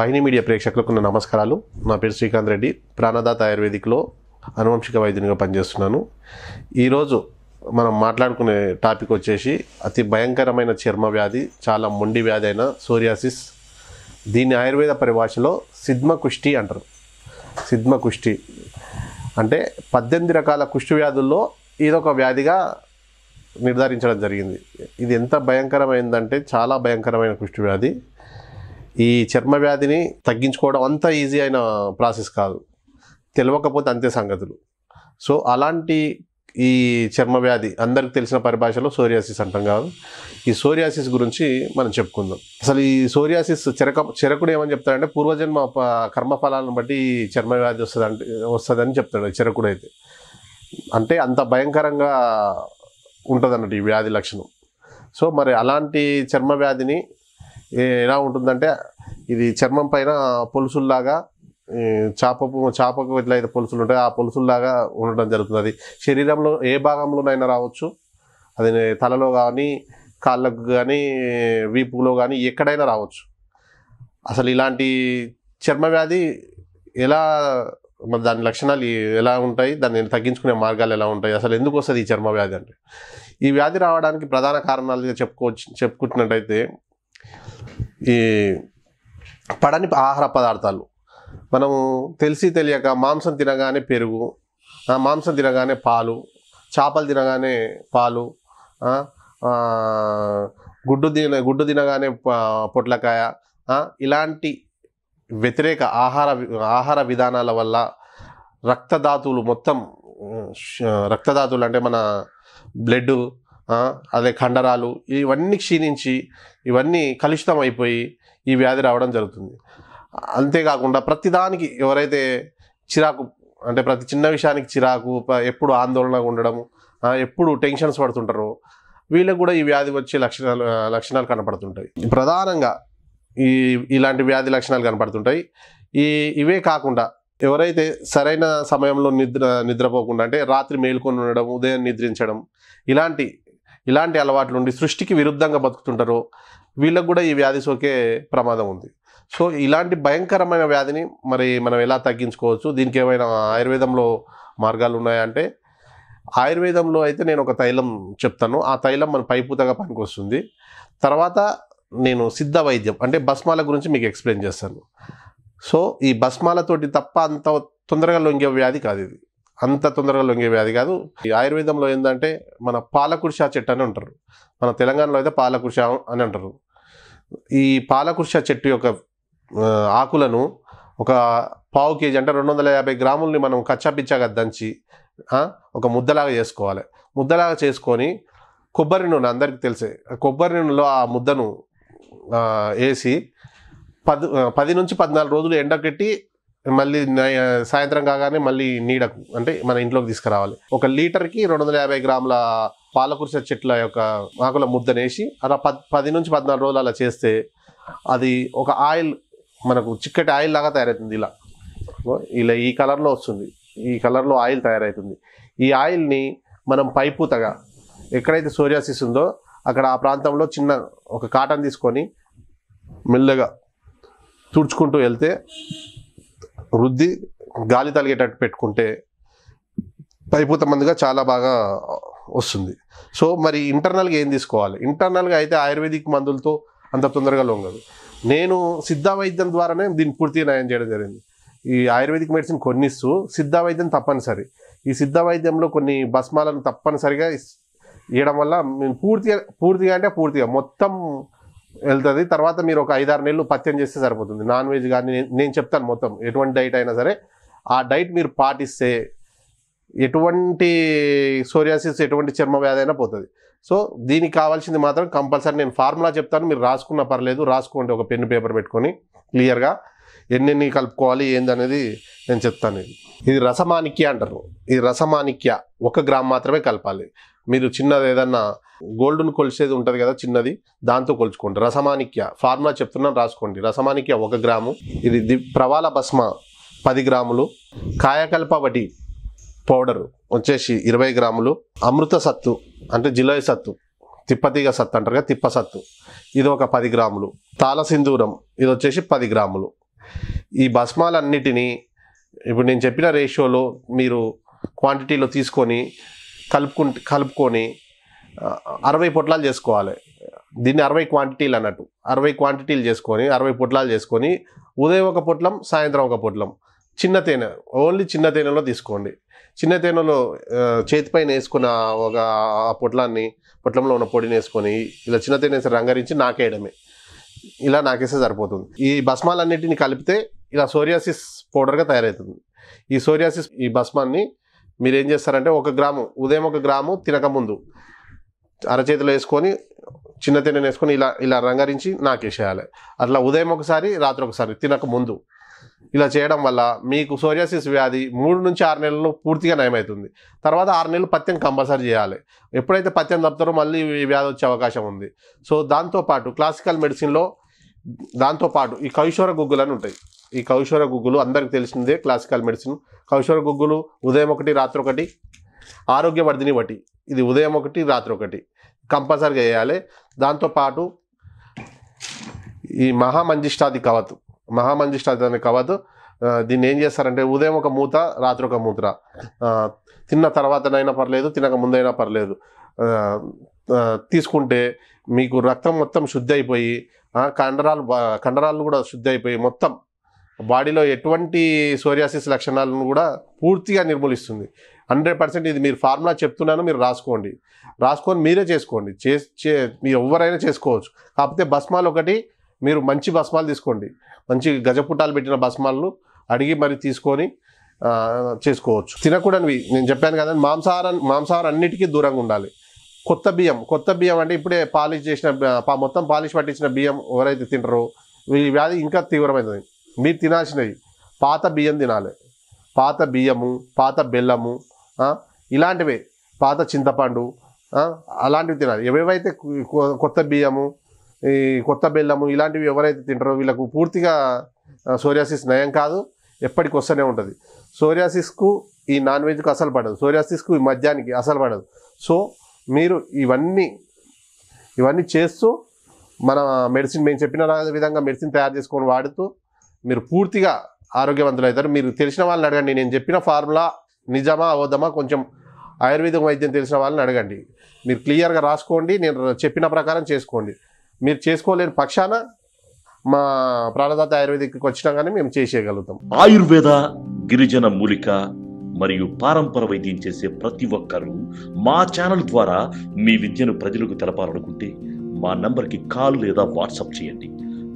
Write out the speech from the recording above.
వాహిని media ప్రేక్షకులకు నమస్కారాలు నా పేరు శ్రీకాంత్ రెడ్డి ప్రాణదాత ఆయుర్వేదిక్లో అనువంశిక వైద్యునిగా పనిచేస్తున్నాను ఈరోజు మనం మాట్లాడుకునే టాపిక్ వచ్చేసి అతి భయంకరమైన చర్మ వ్యాధి చాలా మొండి వ్యాధి అయిన సోరియాసిస్ దీన్ని ఆయుర్వేద పరిభాషలో సిద్మ కుష్టి అంటారు సిద్మ కుష్టి అంటే పద్దెనిమిది రకాల కుష్టి వ్యాధుల్లో ఇదొక వ్యాధిగా నిర్ధారించడం జరిగింది ఇది ఎంత భయంకరమైందంటే చాలా భయంకరమైన కుష్టి వ్యాధి ఈ చర్మ వ్యాధిని తగ్గించుకోవడం అంత ఈజీ అయిన ప్రాసెస్ కాదు తెలియకపోతే అంతే సంగతులు సో అలాంటి ఈ చర్మ వ్యాధి అందరికి తెలిసిన పరిభాషలో సోరియాసిస్ అంటాం కాదు ఈ సోరియాసిస్ గురించి మనం చెప్పుకుందాం అసలు ఈ సోరియాసిస్ చెరక చెరకుడు ఏమని చెప్తాడంటే పూర్వజన్మ కర్మఫలాలను బట్టి చర్మ వ్యాధి వస్తుందంటే వస్తుందని చెప్తాడు చెరకుడు అయితే అంటే అంత భయంకరంగా ఉంటుంది ఈ వ్యాధి లక్షణం సో మరి అలాంటి చర్మ వ్యాధిని ఎలా ఉంటుందంటే ఇది చర్మం పైన పొలుసుల్లాగా చాపకు చేపకు ఎట్లయితే పొలుసులు ఉంటాయి ఆ పొలుసుల్లాగా ఉండడం జరుగుతుంది శరీరంలో ఏ భాగంలోనైనా రావచ్చు అది తలలో కానీ కాళ్ళకు కానీ వీపులో కానీ ఎక్కడైనా రావచ్చు అసలు ఇలాంటి చర్మ వ్యాధి ఎలా మరి దాని లక్షణాలు ఎలా ఉంటాయి దాన్ని తగ్గించుకునే మార్గాలు ఎలా ఉంటాయి అసలు ఎందుకు వస్తుంది ఈ చర్మ వ్యాధి అంటే ఈ వ్యాధి రావడానికి ప్రధాన కారణాలుగా చెప్పుకోవచ్చు చెప్పుకుంటున్నట్టయితే ఈ పడని ఆహార పదార్థాలు మనము తెలిసి తెలియక మాంసం తినగానే పెరుగు మాంసం తినగానే పాలు చేపలు తినగానే పాలు గుడ్డు తిన గుడ్డు తినగానే పొట్లకాయ ఇలాంటి వ్యతిరేక ఆహార ఆహార విధానాల వల్ల రక్తధాతువులు మొత్తం రక్తధాతువులు అంటే మన బ్లడ్ అదే కండరాలు ఇవన్నీ క్షీణించి ఇవన్నీ కలుషితం అయిపోయి ఈ వ్యాధి రావడం జరుగుతుంది అంతేకాకుండా ప్రతిదానికి ఎవరైతే చిరాకు అంటే ప్రతి చిన్న విషయానికి చిరాకు ఎప్పుడు ఆందోళనగా ఉండడం ఎప్పుడు టెన్షన్స్ పడుతుంటారో వీళ్ళకు కూడా ఈ వ్యాధి వచ్చే లక్షణాలు లక్షణాలు కనపడుతుంటాయి ప్రధానంగా ఈ ఇలాంటి వ్యాధి లక్షణాలు కనపడుతుంటాయి ఈ ఇవే కాకుండా ఎవరైతే సరైన సమయంలో నిద్ర నిద్రపోకుండా అంటే రాత్రి మేలుకొని ఉండడం ఉదయం నిద్రించడం ఇలాంటి ఇలాంటి అలవాట్లు ఉండి సృష్టికి విరుద్ధంగా బతుకుతుంటారో వీళ్ళకు కూడా ఈ వ్యాధి సోకే ప్రమాదం ఉంది సో ఇలాంటి భయంకరమైన వ్యాధిని మరి మనం ఎలా తగ్గించుకోవచ్చు దీనికి ఏమైనా ఆయుర్వేదంలో మార్గాలు ఉన్నాయంటే ఆయుర్వేదంలో అయితే నేను ఒక తైలం చెప్తాను ఆ తైలం మన పైపూతగా పనికొస్తుంది తర్వాత నేను సిద్ధ వైద్యం అంటే భస్మాల గురించి మీకు ఎక్స్ప్లెయిన్ చేస్తాను సో ఈ భస్మాలతోటి తప్ప అంత తొందరగా లొంగే వ్యాధి కాదు ఇది అంత తొందరగా లొంగేవి అది కాదు ఈ ఆయుర్వేదంలో ఏంటంటే మన పాలకుర్షా చెట్టు అని ఉంటారు మన తెలంగాణలో అయితే పాలకుర్షా అని అంటారు ఈ పాలకుర్షా చెట్టు యొక్క ఆకులను ఒక పావు కేజీ అంటే రెండు వందల యాభై గ్రాములని మనం కచ్చాపిచ్చాగా దంచి ఒక ముద్దలాగా చేసుకోవాలి ముద్దలాగా చేసుకొని కొబ్బరి నూనె అందరికీ తెలిసే కొబ్బరి నూనెలో ఆ ముద్దను వేసి పది పది నుంచి పద్నాలుగు రోజులు ఎండకెట్టి మళ్ళీ సాయంత్రం కాగానే మళ్ళీ నీడకు అంటే మన ఇంట్లోకి తీసుకురావాలి ఒక లీటర్కి రెండు వందల యాభై గ్రాముల పాలకృష చెట్ల యొక్క ఆకుల ముద్దనేసి అలా పద్ పది నుంచి పద్నాలుగు రోజులు అలా చేస్తే అది ఒక ఆయిల్ మనకు చిక్కటి ఆయిల్ లాగా తయారవుతుంది ఇలా ఇలా ఈ కలర్లో వస్తుంది ఈ కలర్లో ఆయిల్ తయారవుతుంది ఈ ఆయిల్ని మనం పైపూతగా ఎక్కడైతే సోరియాసిస్ ఉందో అక్కడ ఆ ప్రాంతంలో చిన్న ఒక కాటన్ తీసుకొని మెల్లగా తుడుచుకుంటూ వెళ్తే రుద్ది గాలి తలిగేటట్టు పెట్టుకుంటే పైపూత మందుగా చాలా బాగా వస్తుంది సో మరి ఇంటర్నల్గా ఏం తీసుకోవాలి ఇంటర్నల్గా అయితే ఆయుర్వేదిక్ మందులతో అంత తొందరగా లొంగదు నేను సిద్ధ వైద్యం ద్వారానే దీన్ని పూర్తిగా నయం చేయడం జరిగింది ఈ ఆయుర్వేదిక్ మెడిసిన్ కొన్ని ఇస్తూ సిద్ధ వైద్యం తప్పనిసరి ఈ సిద్ధ వైద్యంలో కొన్ని భస్మాలను తప్పనిసరిగా ఇవ్వడం వల్ల పూర్తిగా పూర్తిగా అంటే పూర్తిగా మొత్తం వెళ్తుంది తర్వాత మీరు ఒక ఐదారు నెలలు పత్యం చేస్తే సరిపోతుంది నాన్ వెజ్ కానీ నేను చెప్తాను మొత్తం ఎటువంటి డైట్ అయినా సరే ఆ డైట్ మీరు పాటిస్తే ఎటువంటి సోరియాసిస్ ఎటువంటి చర్మ వ్యాధి అయినా పోతుంది సో దీనికి కావాల్సింది మాత్రం కంపల్సరీ నేను ఫార్ములా చెప్తాను మీరు రాసుకున్నా పర్లేదు రాసుకోండి ఒక పెన్ను పేపర్ పెట్టుకొని క్లియర్గా ఎన్నెన్ని కలుపుకోవాలి ఏందనేది నేను చెప్తాను ఇది రసమానిక్య అంటారు ఈ రసమానిక్య ఒక గ్రామ్ మాత్రమే కలపాలి మీరు చిన్నది ఏదన్నా గోల్డ్ను కొలిసేది ఉంటుంది కదా చిన్నది దాంతో కొలుచుకోండి రసమానిక్య ఫార్ములా చెప్తున్నాను రాసుకోండి రసమానిక్య ఒక గ్రాము ఇది ది ప్రవాల భస్మ పది గ్రాములు కాయకల్ప వడి పౌడరు వచ్చేసి ఇరవై గ్రాములు అమృత సత్తు అంటే జిలోయ సత్తు తిప్పతీగ సత్తు అంటారు కదా తిప్పసత్తు ఇది ఒక పది గ్రాములు తాళసింధూరం ఇది వచ్చేసి పది గ్రాములు ఈ భస్మాలన్నిటినీ ఇప్పుడు నేను చెప్పిన రేషియోలో మీరు క్వాంటిటీలో తీసుకొని కలుపుకు కలుపుకొని అరవై పొట్లాలు చేసుకోవాలి దీన్ని అరవై క్వాంటిటీలు అన్నట్టు అరవై క్వాంటిటీలు చేసుకొని అరవై పొట్లాలు చేసుకొని ఉదయం ఒక పొట్లం సాయంత్రం ఒక పొట్లం చిన్న తేనె ఓన్లీ చిన్న తేనెలో తీసుకోండి చిన్న తేనెలో చేతిపైన వేసుకున్న ఒక పొట్లాన్ని పొట్లంలో ఉన్న పొడిని వేసుకొని ఇలా చిన్న తేనె రంగరించి నాకేయడమే ఇలా నాకేస్తే సరిపోతుంది ఈ భస్మాలన్నింటినీ కలిపితే ఇలా సోరియాసిస్ పౌడర్గా తయారవుతుంది ఈ సోరియాసిస్ ఈ భస్మాన్ని మీరు ఏం చేస్తారంటే ఒక గ్రాము ఉదయం ఒక గ్రాము తినకముందు అరచేతిలో వేసుకొని చిన్న తిన్నెని వేసుకొని ఇలా ఇలా రంగరించి నాకేసేయాలి అట్లా ఉదయం ఒకసారి రాత్రి ఒకసారి తినక ముందు ఇలా చేయడం వల్ల మీకు సోరియాసిస్ వ్యాధి మూడు నుంచి ఆరు నెలలు పూర్తిగా నయమవుతుంది తర్వాత ఆరు నెలలు పత్యం కంపల్సరీ చేయాలి ఎప్పుడైతే పత్యం తప్పుతారో మళ్ళీ ఈ వ్యాధి వచ్చే అవకాశం ఉంది సో దాంతోపాటు క్లాసికల్ మెడిసిన్లో దాంతోపాటు ఈ కైశోర గుగ్గులని ఉంటాయి ఈ కౌశోర గుగ్గులు అందరికి తెలిసిందే క్లాసికల్ మెడిసిన్ కౌశోర గుగ్గులు ఉదయం ఒకటి రాత్రి ఒకటి ఆరోగ్యవర్ధిని ఒకటి ఇది ఉదయం ఒకటి రాత్రి ఒకటి కంపల్సరీగా వేయాలి దాంతోపాటు ఈ మహామంజిష్టాది కవత్ మహామంజిష్టాది అనే కవత్ దీన్ని ఏం చేస్తారంటే ఉదయం ఒక మూత రాత్రి ఒక మూత్ర తిన్న తర్వాతనైనా పర్లేదు తినక ముందైనా పర్లేదు తీసుకుంటే మీకు రక్తం మొత్తం శుద్ధి అయిపోయి కండరాలు కండరాలు కూడా శుద్ధి అయిపోయి మొత్తం బాడీలో ఎటువంటి సోరియాసిస్ లక్షణాలను కూడా పూర్తిగా నిర్మూలిస్తుంది హండ్రెడ్ పర్సెంట్ ఇది మీరు ఫార్ములా చెప్తున్నాను మీరు రాసుకోండి రాసుకొని మీరే చేసుకోండి చే మీరు ఎవరైనా చేసుకోవచ్చు కాకపోతే భస్మాలు ఒకటి మీరు మంచి భస్మాలు తీసుకోండి మంచి గజపుటాలు పెట్టిన భస్మాలను అడిగి మరి తీసుకొని చేసుకోవచ్చు తినకూడనివి నేను చెప్పాను కదా మాంసాహారం మాంసాహారం అన్నిటికీ దూరంగా ఉండాలి కొత్త బియ్యం కొత్త బియ్యం అంటే ఇప్పుడే పాలిష్ చేసిన మొత్తం పాలిష్ పట్టించిన బియ్యం ఎవరైతే తింటారో ఈ వ్యాధి ఇంకా తీవ్రమైనది మీరు తినాల్సినవి పాత బియ్యం తినాలి పాత బియ్యము పాత బెల్లము ఇలాంటివే పాత చింతపండు అలాంటివి తినాలి ఎవరైతే కొత్త బియ్యము ఈ కొత్త బెల్లము ఇలాంటివి ఎవరైతే తింటారో వీళ్ళకు పూర్తిగా సోరియాసిస్ నయం కాదు ఎప్పటికి వస్తూనే ఉంటుంది సోరియాసిస్కు ఈ నాన్ వెజ్కు అసలు పడదు సోరియాసిస్కు ఈ మద్యానికి అసలు పడదు సో మీరు ఇవన్నీ ఇవన్నీ చేస్తూ మన మెడిసిన్ మేము చెప్పిన విధంగా మెడిసిన్ తయారు చేసుకొని వాడుతూ మీరు పూర్తిగా ఆరోగ్యవంతులు అవుతారు మీరు తెలిసిన వాళ్ళని అడగండి నేను చెప్పిన ఫార్ములా నిజమా అవద్దమా కొంచెం ఆయుర్వేద వైద్యం తెలిసిన వాళ్ళని అడగండి మీరు క్లియర్గా రాసుకోండి నేను చెప్పిన ప్రకారం చేసుకోండి మీరు చేసుకోలేని పక్షాన మా ప్రాణదాత ఆయుర్వేదిక్కి వచ్చినా కానీ మేము చేసేయగలుగుతాం ఆయుర్వేద గిరిజన మూలిక మరియు పారంపర వైద్యం చేసే ప్రతి ఒక్కరూ మా ఛానల్ ద్వారా మీ విద్యను ప్రజలకు తెలపాలనుకుంటే మా నంబర్కి కాల్ లేదా వాట్సాప్ చేయండి